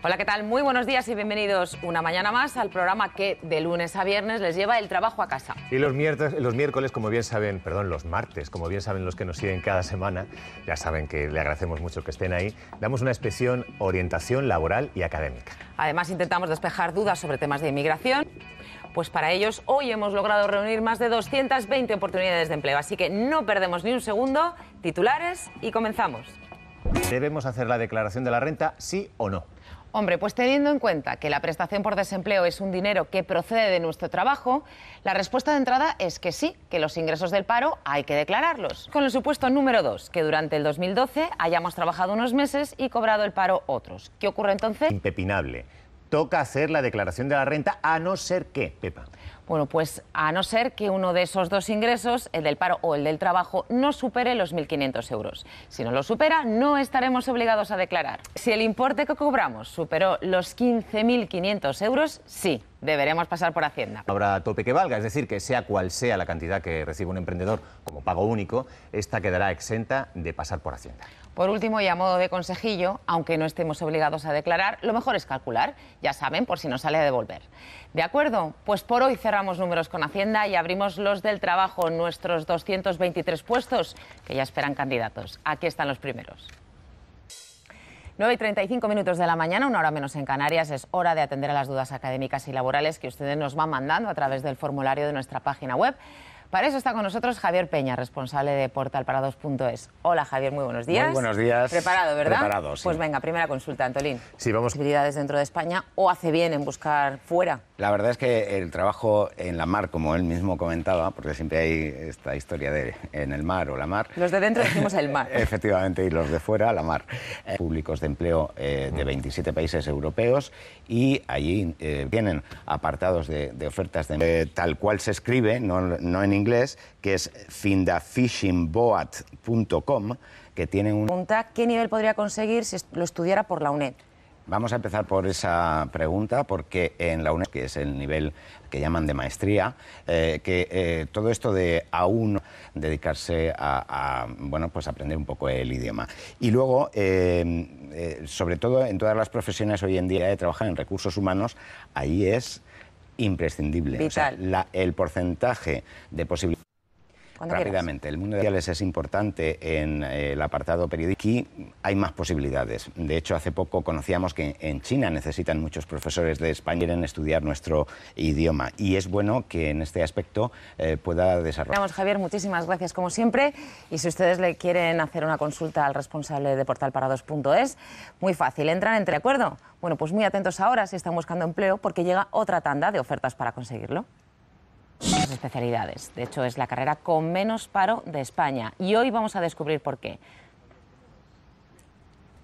Hola, ¿qué tal? Muy buenos días y bienvenidos una mañana más al programa que de lunes a viernes les lleva el trabajo a casa. Y los miércoles, los miércoles, como bien saben, perdón, los martes, como bien saben los que nos siguen cada semana, ya saben que le agradecemos mucho que estén ahí, damos una expresión orientación laboral y académica. Además, intentamos despejar dudas sobre temas de inmigración. Pues para ellos hoy hemos logrado reunir más de 220 oportunidades de empleo, así que no perdemos ni un segundo, titulares y comenzamos. ¿Debemos hacer la declaración de la renta, sí o no? Hombre, pues teniendo en cuenta que la prestación por desempleo es un dinero que procede de nuestro trabajo, la respuesta de entrada es que sí, que los ingresos del paro hay que declararlos. Con el supuesto número dos, que durante el 2012 hayamos trabajado unos meses y cobrado el paro otros. ¿Qué ocurre entonces? Impepinable toca hacer la declaración de la renta, a no ser que, Pepa. Bueno, pues a no ser que uno de esos dos ingresos, el del paro o el del trabajo, no supere los 1.500 euros. Si no lo supera, no estaremos obligados a declarar. Si el importe que cobramos superó los 15.500 euros, sí, deberemos pasar por Hacienda. Habrá tope que valga, es decir, que sea cual sea la cantidad que reciba un emprendedor como pago único, esta quedará exenta de pasar por Hacienda. Por último, y a modo de consejillo, aunque no estemos obligados a declarar, lo mejor es calcular, ya saben, por si nos sale a devolver. ¿De acuerdo? Pues por hoy cerramos números con Hacienda y abrimos los del trabajo, nuestros 223 puestos que ya esperan candidatos. Aquí están los primeros. 9 y 35 minutos de la mañana, una hora menos en Canarias, es hora de atender a las dudas académicas y laborales que ustedes nos van mandando a través del formulario de nuestra página web. Para eso está con nosotros Javier Peña, responsable de portalparados.es. Hola Javier, muy buenos días. Muy buenos días. Preparado, ¿verdad? Preparado, Pues venga, primera consulta, Antolín. Sí, vamos. ¿Posibilidades dentro de España o hace bien en buscar fuera? La verdad es que el trabajo en la mar, como él mismo comentaba, porque siempre hay esta historia de en el mar o la mar. Los de dentro decimos el mar. Efectivamente, y los de fuera, la mar. Eh, públicos de empleo eh, de 27 países europeos y allí eh, vienen apartados de, ofertas de tal cual se escribe, no, no inglés, que es findafishingboat.com, que tiene un... Pregunta, ¿qué nivel podría conseguir si lo estudiara por la UNED? Vamos a empezar por esa pregunta porque en la UNED, que es el nivel que llaman de maestría, eh, que eh, todo esto de aún dedicarse a, bueno, pues aprender un poco el idioma. Y luego, em, eh, sobre todo en todas las profesiones hoy en día de trabajar en recursos humanos, ahí es imprescindible. O sea, el porcentaje de posibilidades Rápidamente, el mundo de sociales es importante en eh, el apartado periodístico. Aquí hay más posibilidades. De hecho, hace poco conocíamos que en China necesitan muchos profesores de español quieren estudiar nuestro idioma. Y es bueno que en este aspecto eh, pueda desarrollar. Vamos, Javier, muchísimas gracias como siempre. Y si ustedes le quieren hacer una consulta al responsable de portalparados.es, muy fácil, entran entre acuerdo. Bueno, pues muy atentos ahora si están buscando empleo porque llega otra tanda de ofertas para conseguirlo especialidades. De hecho, es la carrera con menos paro de España y hoy vamos a descubrir por qué.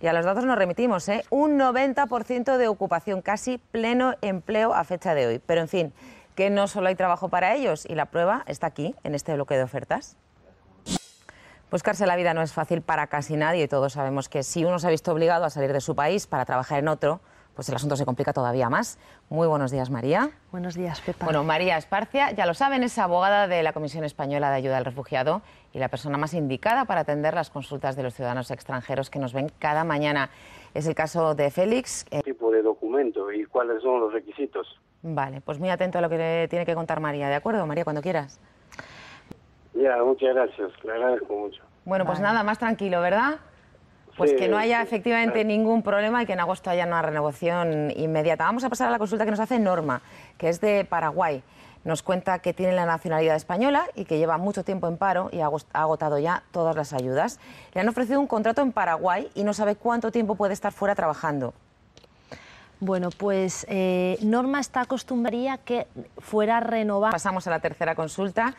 Y a los datos nos remitimos, ¿eh? un 90% de ocupación, casi pleno empleo a fecha de hoy. Pero en fin, que no solo hay trabajo para ellos y la prueba está aquí, en este bloque de ofertas. Buscarse la vida no es fácil para casi nadie y todos sabemos que si uno se ha visto obligado a salir de su país para trabajar en otro, pues el asunto se complica todavía más. Muy buenos días, María. Buenos días, Pepa. Bueno, María Esparcia, ya lo saben, es abogada de la Comisión Española de Ayuda al Refugiado y la persona más indicada para atender las consultas de los ciudadanos extranjeros que nos ven cada mañana. Es el caso de Félix. Eh. ¿Qué tipo de documento y cuáles son los requisitos? Vale, pues muy atento a lo que le tiene que contar María, ¿de acuerdo? María, cuando quieras. Ya, muchas gracias, le agradezco mucho. Bueno, pues nada, más tranquilo, ¿verdad? Pues que no haya efectivamente ningún problema y que en agosto haya una renovación inmediata. Vamos a pasar a la consulta que nos hace Norma, que es de Paraguay. Nos cuenta que tiene la nacionalidad española y que lleva mucho tiempo en paro y ha agotado ya todas las ayudas. Le han ofrecido un contrato en Paraguay y no sabe cuánto tiempo puede estar fuera trabajando. Bueno, pues eh, Norma está acostumbrada que fuera renovada. Pasamos a la tercera consulta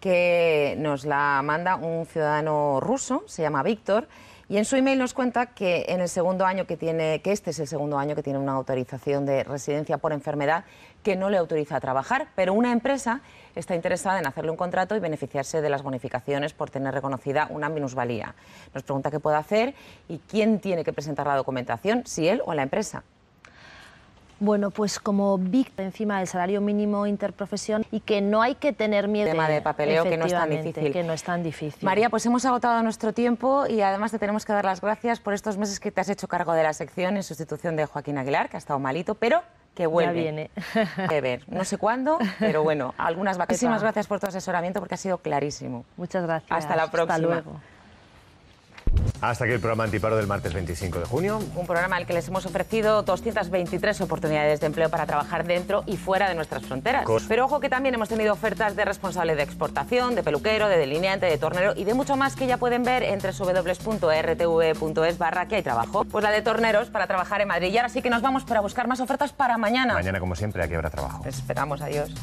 que nos la manda un ciudadano ruso, se llama Víctor y en su email nos cuenta que en el segundo año que tiene, que este es el segundo año que tiene una autorización de residencia por enfermedad que no le autoriza a trabajar, pero una empresa está interesada en hacerle un contrato y beneficiarse de las bonificaciones por tener reconocida una minusvalía. Nos pregunta qué puede hacer y quién tiene que presentar la documentación, si él o la empresa bueno, pues como víctima encima del salario mínimo interprofesión y que no hay que tener miedo. El tema de papeleo que no es tan difícil. Que no es tan difícil. María, pues hemos agotado nuestro tiempo y además te tenemos que dar las gracias por estos meses que te has hecho cargo de la sección en sustitución de Joaquín Aguilar, que ha estado malito, pero que vuelve. Ya viene. que ver, no sé cuándo, pero bueno, algunas vacaciones. Muchísimas gracias por tu asesoramiento porque ha sido clarísimo. Muchas gracias. Hasta la próxima. Hasta luego. Hasta aquí el programa Antiparo del martes 25 de junio. Un programa al que les hemos ofrecido 223 oportunidades de empleo para trabajar dentro y fuera de nuestras fronteras. Pero ojo que también hemos tenido ofertas de responsable de exportación, de peluquero, de delineante, de tornero y de mucho más que ya pueden ver en www.rtv.es e barra que hay trabajo. Pues la de torneros para trabajar en Madrid. Y ahora sí que nos vamos para buscar más ofertas para mañana. Mañana, como siempre, aquí habrá trabajo. esperamos. Adiós.